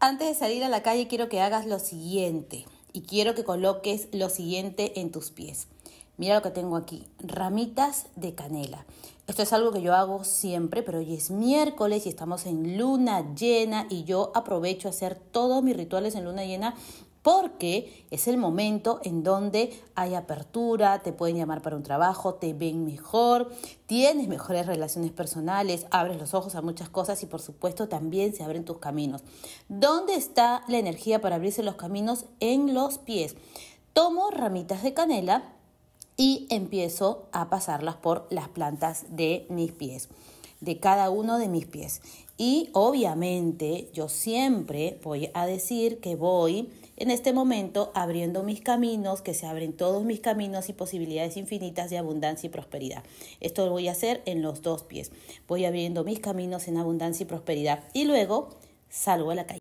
Antes de salir a la calle quiero que hagas lo siguiente y quiero que coloques lo siguiente en tus pies. Mira lo que tengo aquí, ramitas de canela. Esto es algo que yo hago siempre, pero hoy es miércoles y estamos en luna llena y yo aprovecho a hacer todos mis rituales en luna llena porque es el momento en donde hay apertura, te pueden llamar para un trabajo, te ven mejor, tienes mejores relaciones personales, abres los ojos a muchas cosas y por supuesto también se abren tus caminos. ¿Dónde está la energía para abrirse los caminos? En los pies. Tomo ramitas de canela y empiezo a pasarlas por las plantas de mis pies, de cada uno de mis pies. Y obviamente yo siempre voy a decir que voy en este momento abriendo mis caminos, que se abren todos mis caminos y posibilidades infinitas de abundancia y prosperidad. Esto lo voy a hacer en los dos pies. Voy abriendo mis caminos en abundancia y prosperidad y luego salgo a la calle.